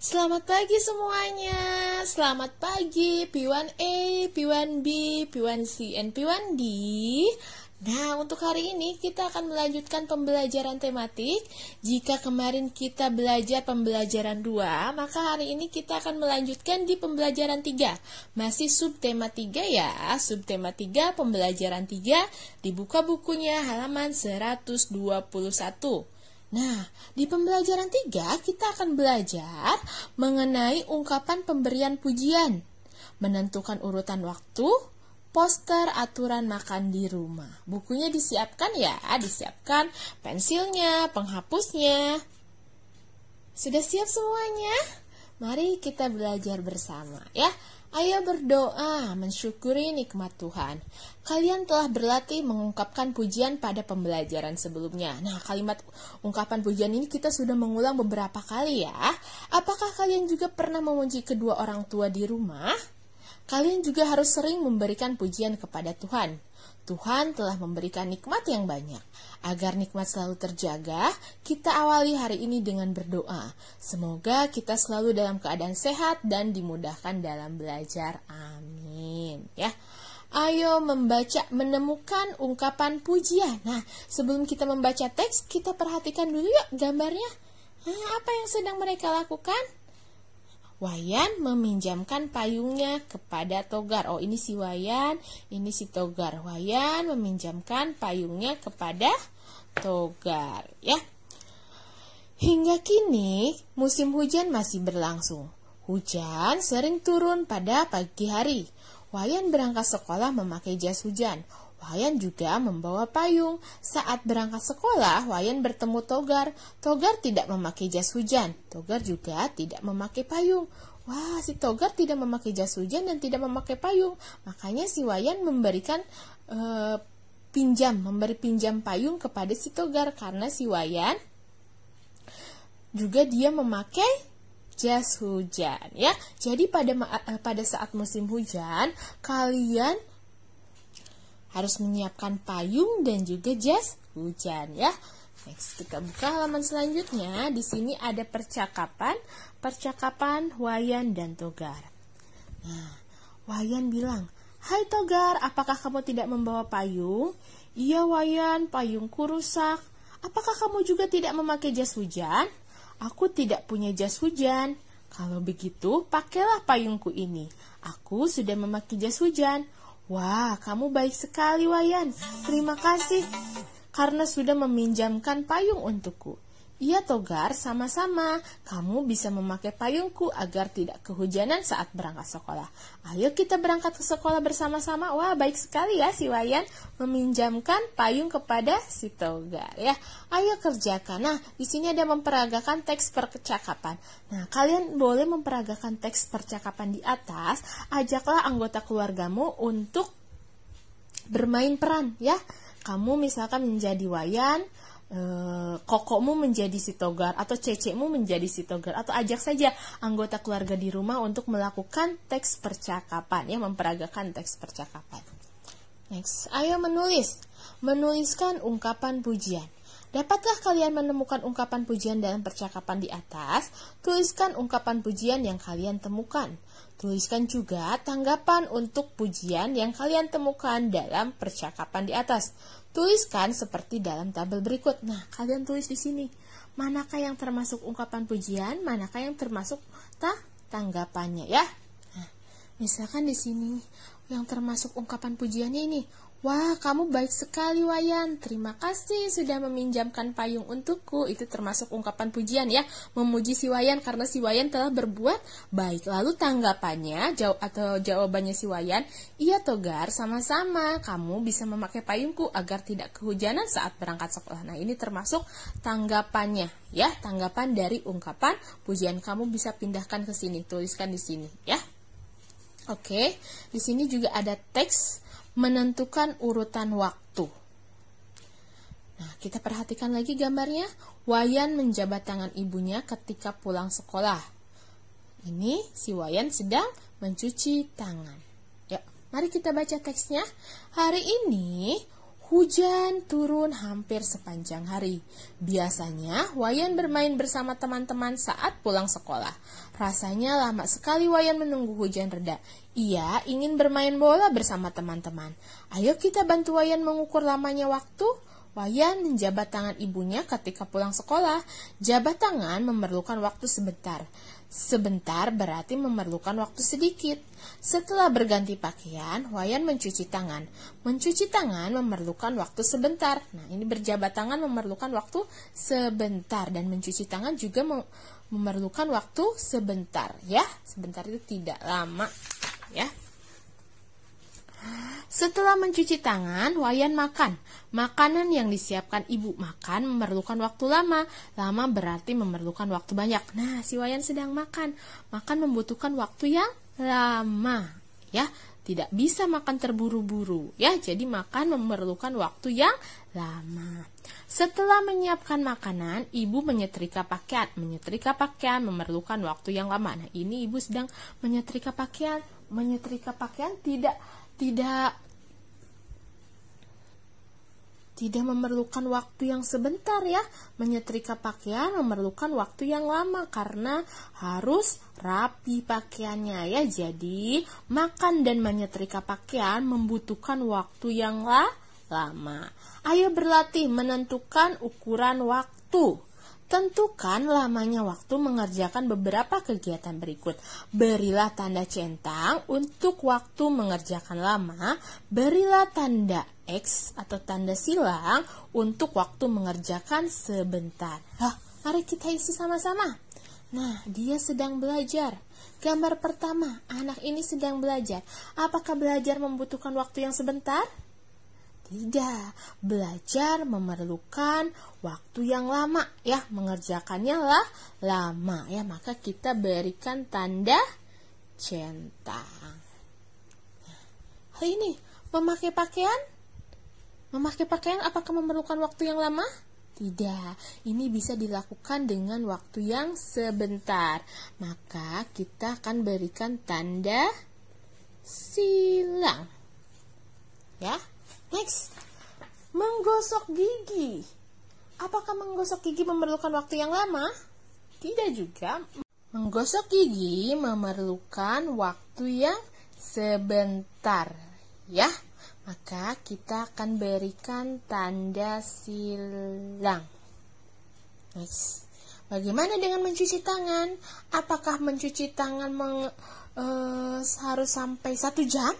Selamat pagi semuanya. Selamat pagi p 1 a p 1 b p 1 c dan p 1 d Nah, untuk hari ini kita akan melanjutkan pembelajaran tematik. Jika kemarin kita belajar pembelajaran 2, maka hari ini kita akan melanjutkan di pembelajaran 3. Masih subtema 3 ya. Subtema 3 pembelajaran 3 dibuka bukunya halaman 121. Nah, di pembelajaran 3 kita akan belajar mengenai ungkapan pemberian pujian, menentukan urutan waktu, poster aturan makan di rumah. Bukunya disiapkan ya, disiapkan pensilnya, penghapusnya. Sudah siap semuanya? Mari kita belajar bersama ya. Ayo berdoa, mensyukuri nikmat Tuhan. Kalian telah berlatih mengungkapkan pujian pada pembelajaran sebelumnya. Nah, kalimat ungkapan pujian ini kita sudah mengulang beberapa kali ya. Apakah kalian juga pernah memuji kedua orang tua di rumah? Kalian juga harus sering memberikan pujian kepada Tuhan. Tuhan telah memberikan nikmat yang banyak. Agar nikmat selalu terjaga, kita awali hari ini dengan berdoa. Semoga kita selalu dalam keadaan sehat dan dimudahkan dalam belajar. Amin. Ya. Ayo membaca menemukan ungkapan pujian. Nah, sebelum kita membaca teks, kita perhatikan dulu yuk gambarnya. Nah, apa yang sedang mereka lakukan? Wayan meminjamkan payungnya kepada Togar. Oh, ini si Wayan, ini si Togar. Wayan meminjamkan payungnya kepada Togar, ya. Hingga kini, musim hujan masih berlangsung. Hujan sering turun pada pagi hari. Wayan berangkat sekolah memakai jas hujan. Wayan juga membawa payung. Saat berangkat sekolah, Wayan bertemu Togar. Togar tidak memakai jas hujan. Togar juga tidak memakai payung. Wah, si Togar tidak memakai jas hujan dan tidak memakai payung. Makanya si Wayan memberikan uh, pinjam, memberi pinjam payung kepada si Togar karena si Wayan juga dia memakai jas hujan ya. Jadi pada eh, pada saat musim hujan kalian harus menyiapkan payung dan juga jas hujan ya. Next, kita buka halaman selanjutnya. Di sini ada percakapan, percakapan Wayan dan Togar. Nah, Wayan bilang, "Hai Togar, apakah kamu tidak membawa payung?" "Iya, Wayan, payungku rusak." "Apakah kamu juga tidak memakai jas hujan?" "Aku tidak punya jas hujan." "Kalau begitu, pakailah payungku ini. Aku sudah memakai jas hujan." Wah, kamu baik sekali, Wayan. Terima kasih karena sudah meminjamkan payung untukku. Iya Togar, sama-sama. Kamu bisa memakai payungku agar tidak kehujanan saat berangkat sekolah. Ayo kita berangkat ke sekolah bersama-sama. Wah, baik sekali ya si Wayan meminjamkan payung kepada si Togar ya. Ayo kerjakan. Nah, di sini ada memperagakan teks percakapan. Nah, kalian boleh memperagakan teks percakapan di atas. Ajaklah anggota keluargamu untuk bermain peran ya. Kamu misalkan menjadi Wayan, Eh, kokokmu menjadi sitogar atau cecekmu menjadi sitogar atau ajak saja anggota keluarga di rumah untuk melakukan teks percakapan ya memperagakan teks percakapan. Next, ayo menulis. Menuliskan ungkapan pujian. Dapatkah kalian menemukan ungkapan pujian dalam percakapan di atas? Tuliskan ungkapan pujian yang kalian temukan. Tuliskan juga tanggapan untuk pujian yang kalian temukan dalam percakapan di atas. Tuliskan seperti dalam tabel berikut. Nah, kalian tulis di sini. Manakah yang termasuk ungkapan pujian, manakah yang termasuk ta tanggapannya ya. Nah, misalkan di sini yang termasuk ungkapan pujiannya ini, Wah, kamu baik sekali Wayan. Terima kasih sudah meminjamkan payung untukku. Itu termasuk ungkapan pujian ya, memuji si Wayan karena si Wayan telah berbuat baik. Lalu tanggapannya jawab atau jawabannya si Wayan, "Iya Togar, sama-sama. Kamu bisa memakai payungku agar tidak kehujanan saat berangkat sekolah." Nah, ini termasuk tanggapannya ya, tanggapan dari ungkapan pujian. Kamu bisa pindahkan ke sini, tuliskan di sini ya. Oke, di sini juga ada teks menentukan urutan waktu. Nah, kita perhatikan lagi gambarnya. Wayan menjabat tangan ibunya ketika pulang sekolah. Ini si Wayan sedang mencuci tangan. Yuk, mari kita baca teksnya. Hari ini Hujan turun hampir sepanjang hari. Biasanya, Wayan bermain bersama teman-teman saat pulang sekolah. Rasanya lama sekali Wayan menunggu hujan reda. Ia ingin bermain bola bersama teman-teman. Ayo kita bantu Wayan mengukur lamanya waktu. Wayan menjabat tangan ibunya ketika pulang sekolah. Jabat tangan memerlukan waktu sebentar. Sebentar berarti memerlukan waktu sedikit. Setelah berganti pakaian, Wayan mencuci tangan. Mencuci tangan memerlukan waktu sebentar. Nah, ini berjabat tangan memerlukan waktu sebentar dan mencuci tangan juga memerlukan waktu sebentar ya. Sebentar itu tidak lama ya. Setelah mencuci tangan, Wayan makan. Makanan yang disiapkan ibu makan memerlukan waktu lama. Lama berarti memerlukan waktu banyak. Nah, si Wayan sedang makan. Makan membutuhkan waktu yang lama, ya. Tidak bisa makan terburu-buru, ya. Jadi makan memerlukan waktu yang lama. Setelah menyiapkan makanan, ibu menyetrika pakaian. Menyetrika pakaian memerlukan waktu yang lama. Nah, ini ibu sedang menyetrika pakaian. Menyetrika pakaian tidak tidak tidak memerlukan waktu yang sebentar ya. Menyetrika pakaian memerlukan waktu yang lama karena harus rapi pakaiannya ya. Jadi, makan dan menyetrika pakaian membutuhkan waktu yang lama. Ayo berlatih menentukan ukuran waktu. Tentukan lamanya waktu mengerjakan beberapa kegiatan berikut. Berilah tanda centang untuk waktu mengerjakan lama, berilah tanda X atau tanda silang untuk waktu mengerjakan sebentar. Hah, mari kita isi sama-sama. Nah, dia sedang belajar. Gambar pertama, anak ini sedang belajar. Apakah belajar membutuhkan waktu yang sebentar? tidak belajar memerlukan waktu yang lama ya, mengerjakannya lah lama ya, maka kita berikan tanda centang. Nah, Hal ini memakai pakaian memakai pakaian apakah memerlukan waktu yang lama? Tidak, ini bisa dilakukan dengan waktu yang sebentar. Maka kita akan berikan tanda silang. Ya. Next, menggosok gigi. Apakah menggosok gigi memerlukan waktu yang lama? Tidak juga. Menggosok gigi memerlukan waktu yang sebentar, ya. Maka kita akan berikan tanda silang. Next. Bagaimana dengan mencuci tangan? Apakah mencuci tangan meng, e, harus sampai satu jam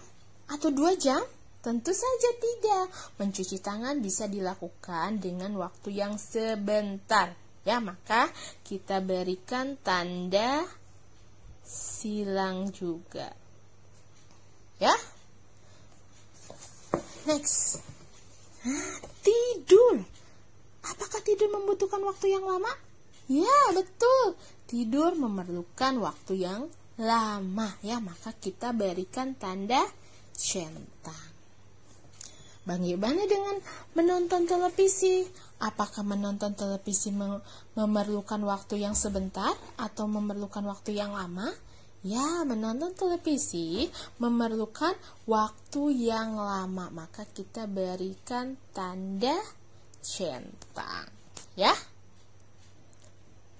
atau dua jam? Tentu saja tidak. Mencuci tangan bisa dilakukan dengan waktu yang sebentar. Ya, maka kita berikan tanda silang juga. Ya. Next. Ah, tidur. Apakah tidur membutuhkan waktu yang lama? Ya, betul. Tidur memerlukan waktu yang lama. Ya, maka kita berikan tanda centang. Bagaimana dengan menonton televisi? Apakah menonton televisi memerlukan waktu yang sebentar atau memerlukan waktu yang lama? Ya, menonton televisi memerlukan waktu yang lama, maka kita berikan tanda centang. Ya.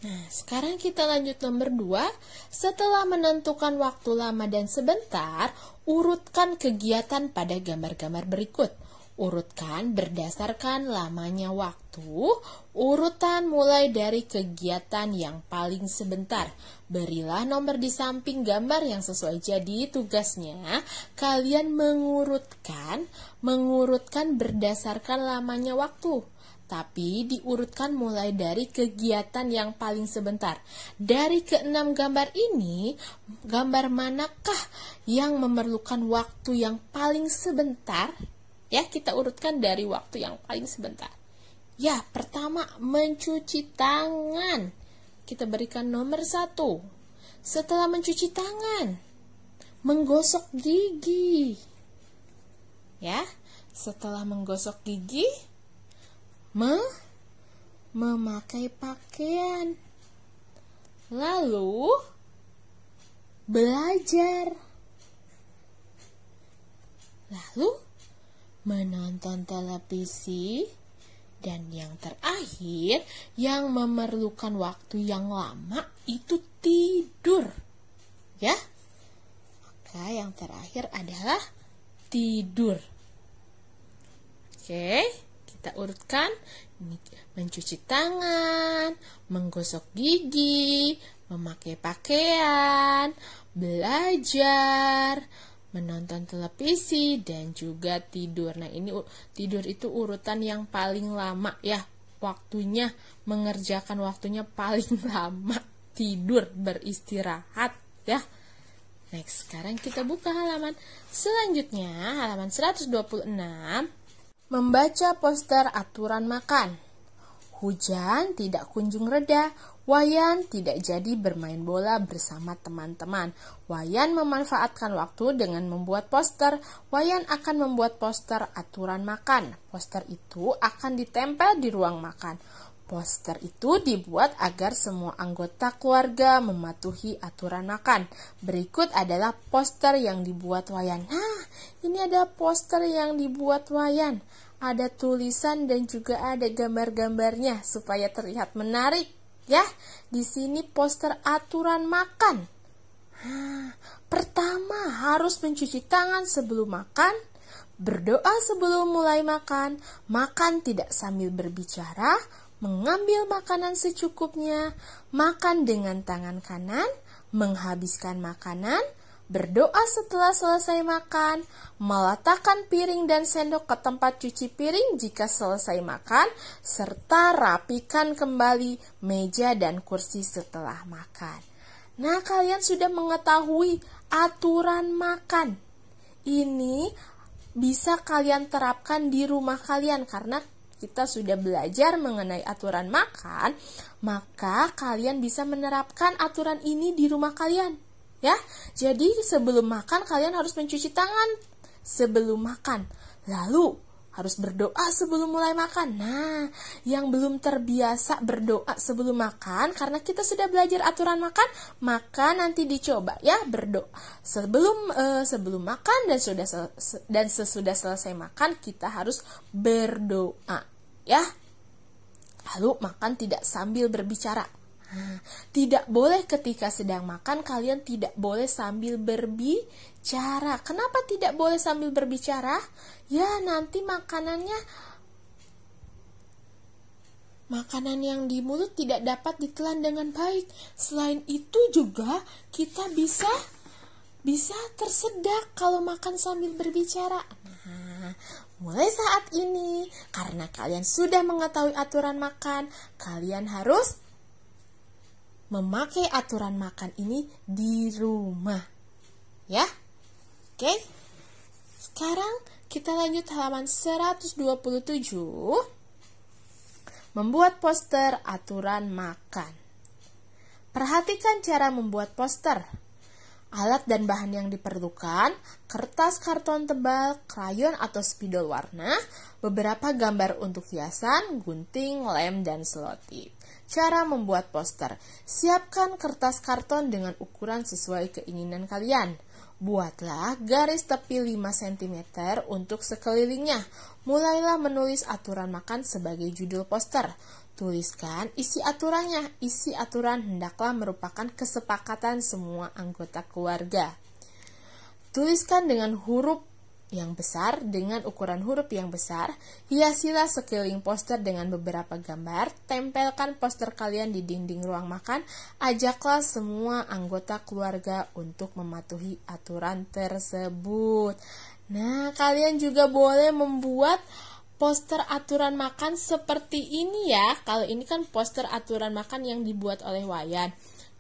Nah, sekarang kita lanjut nomor 2. Setelah menentukan waktu lama dan sebentar, urutkan kegiatan pada gambar-gambar berikut. Urutkan berdasarkan lamanya waktu. Urutan mulai dari kegiatan yang paling sebentar. Berilah nomor di samping gambar yang sesuai. Jadi tugasnya kalian mengurutkan, mengurutkan berdasarkan lamanya waktu tapi diurutkan mulai dari kegiatan yang paling sebentar. Dari keenam gambar ini, gambar manakah yang memerlukan waktu yang paling sebentar Ya, kita urutkan dari waktu yang paling sebentar. Ya, pertama mencuci tangan. Kita berikan nomor satu. Setelah mencuci tangan, menggosok gigi. Ya, setelah menggosok gigi, me memakai pakaian. Lalu belajar. Lalu menonton televisi, dan yang terakhir yang memerlukan waktu yang lama itu tidur. Ya. Maka yang terakhir adalah tidur. Oke, kita urutkan mencuci tangan, menggosok gigi, memakai pakaian, belajar, menonton televisi dan juga tidur. Nah, ini tidur itu urutan yang paling lama ya. Waktunya mengerjakan waktunya paling lama tidur beristirahat ya. Next, sekarang kita buka halaman selanjutnya, halaman 126. Membaca poster aturan makan. Hujan tidak kunjung reda, Wayan tidak jadi bermain bola bersama teman-teman. Wayan memanfaatkan waktu dengan membuat poster. Wayan akan membuat poster aturan makan. Poster itu akan ditempel di ruang makan. Poster itu dibuat agar semua anggota keluarga mematuhi aturan makan. Berikut adalah poster yang dibuat Wayan. Nah, ini ada poster yang dibuat Wayan. Ada tulisan dan juga ada gambar-gambarnya supaya terlihat menarik. Ya, di sini poster aturan makan. pertama, harus mencuci tangan sebelum makan, berdoa sebelum mulai makan, makan tidak sambil berbicara, mengambil makanan secukupnya, makan dengan tangan kanan, menghabiskan makanan, berdoa setelah selesai makan, meletakkan piring dan sendok ke tempat cuci piring jika selesai makan, serta rapikan kembali meja dan kursi setelah makan. Nah, kalian sudah mengetahui aturan makan. Ini bisa kalian terapkan di rumah kalian karena kita sudah belajar mengenai aturan makan, maka kalian bisa menerapkan aturan ini di rumah kalian ya. Jadi sebelum makan kalian harus mencuci tangan sebelum makan. Lalu harus berdoa sebelum mulai makan. Nah, yang belum terbiasa berdoa sebelum makan karena kita sudah belajar aturan makan, maka nanti dicoba ya berdoa sebelum uh, sebelum makan dan sudah dan sesudah selesai makan kita harus berdoa ya. Lalu makan tidak sambil berbicara. Tidak boleh ketika sedang makan kalian tidak boleh sambil berbicara. Kenapa tidak boleh sambil berbicara? Ya, nanti makanannya makanan yang di mulut tidak dapat ditelan dengan baik. Selain itu juga kita bisa bisa tersedak kalau makan sambil berbicara. Nah, mulai saat ini karena kalian sudah mengetahui aturan makan, kalian harus memakai aturan makan ini di rumah. Ya. Oke. Sekarang kita lanjut halaman 127. Membuat poster aturan makan. Perhatikan cara membuat poster. Alat dan bahan yang diperlukan, kertas karton tebal, krayon atau spidol warna, beberapa gambar untuk hiasan, gunting, lem, dan selotip. Cara membuat poster. Siapkan kertas karton dengan ukuran sesuai keinginan kalian. Buatlah garis tepi 5 cm untuk sekelilingnya. Mulailah menulis aturan makan sebagai judul poster. Tuliskan isi aturannya. Isi aturan hendaklah merupakan kesepakatan semua anggota keluarga. Tuliskan dengan huruf yang besar dengan ukuran huruf yang besar, hiasilah sekeliling poster dengan beberapa gambar, tempelkan poster kalian di dinding ruang makan, ajaklah semua anggota keluarga untuk mematuhi aturan tersebut. Nah, kalian juga boleh membuat poster aturan makan seperti ini ya. Kalau ini kan poster aturan makan yang dibuat oleh Wayan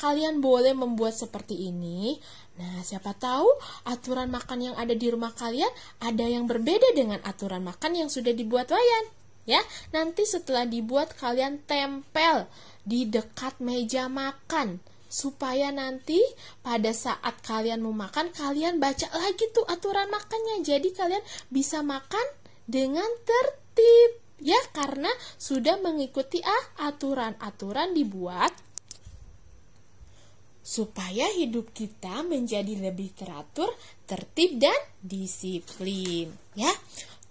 kalian boleh membuat seperti ini. Nah, siapa tahu aturan makan yang ada di rumah kalian ada yang berbeda dengan aturan makan yang sudah dibuat wayan. Ya, nanti setelah dibuat kalian tempel di dekat meja makan supaya nanti pada saat kalian mau makan kalian baca lagi tuh aturan makannya. Jadi kalian bisa makan dengan tertib ya karena sudah mengikuti ah aturan-aturan dibuat supaya hidup kita menjadi lebih teratur, tertib dan disiplin, ya.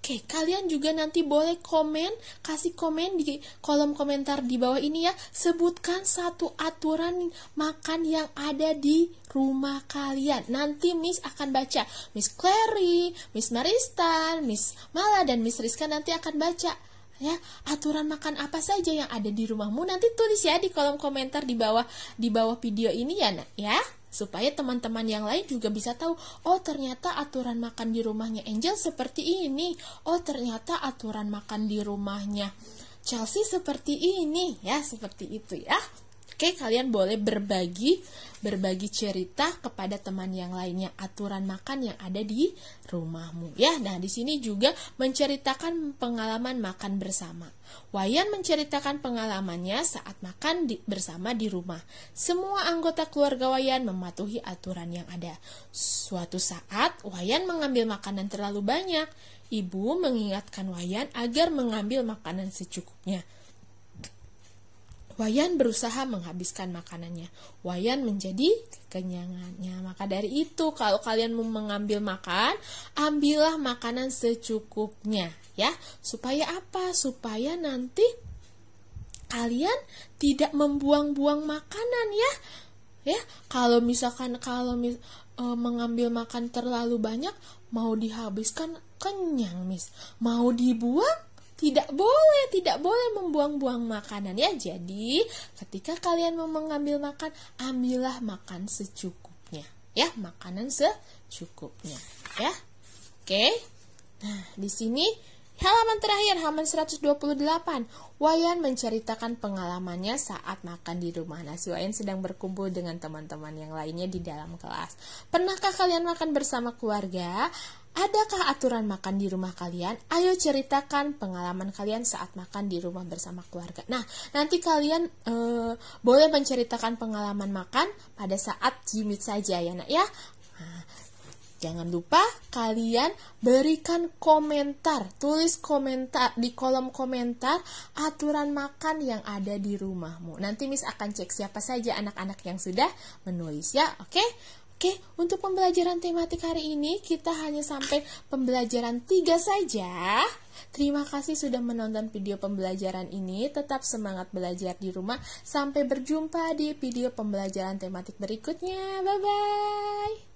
Oke, kalian juga nanti boleh komen, kasih komen di kolom komentar di bawah ini ya. Sebutkan satu aturan makan yang ada di rumah kalian. Nanti Miss akan baca. Miss Clary, Miss Maristan, Miss Mala, dan Miss Rizka nanti akan baca ya aturan makan apa saja yang ada di rumahmu nanti tulis ya di kolom komentar di bawah di bawah video ini ya nak ya supaya teman-teman yang lain juga bisa tahu oh ternyata aturan makan di rumahnya Angel seperti ini oh ternyata aturan makan di rumahnya Chelsea seperti ini ya seperti itu ya Oke, kalian boleh berbagi berbagi cerita kepada teman yang lainnya aturan makan yang ada di rumahmu ya. Nah, di sini juga menceritakan pengalaman makan bersama. Wayan menceritakan pengalamannya saat makan di, bersama di rumah. Semua anggota keluarga Wayan mematuhi aturan yang ada. Suatu saat Wayan mengambil makanan terlalu banyak. Ibu mengingatkan Wayan agar mengambil makanan secukupnya. Wayan berusaha menghabiskan makanannya. Wayan menjadi kenyangannya. Maka dari itu, kalau kalian mau mengambil makan, ambillah makanan secukupnya, ya. Supaya apa? Supaya nanti kalian tidak membuang-buang makanan, ya. Ya, kalau misalkan kalau mis, e, mengambil makan terlalu banyak, mau dihabiskan kenyang, Miss. Mau dibuang tidak boleh, tidak boleh membuang-buang makanan ya. Jadi, ketika kalian mau mengambil makan, ambillah makan secukupnya ya, makanan secukupnya ya. Oke. Nah, di sini Halaman terakhir, halaman 128. Wayan menceritakan pengalamannya saat makan di rumah nasi. Wayan sedang berkumpul dengan teman-teman yang lainnya di dalam kelas. Pernahkah kalian makan bersama keluarga? Adakah aturan makan di rumah kalian? Ayo ceritakan pengalaman kalian saat makan di rumah bersama keluarga. Nah, nanti kalian e, boleh menceritakan pengalaman makan pada saat jimit saja ya, Nak ya. Nah, Jangan lupa kalian berikan komentar, tulis komentar di kolom komentar aturan makan yang ada di rumahmu. Nanti Miss akan cek siapa saja anak-anak yang sudah menulis ya, oke? Oke, untuk pembelajaran tematik hari ini kita hanya sampai pembelajaran 3 saja. Terima kasih sudah menonton video pembelajaran ini. Tetap semangat belajar di rumah. Sampai berjumpa di video pembelajaran tematik berikutnya. Bye-bye.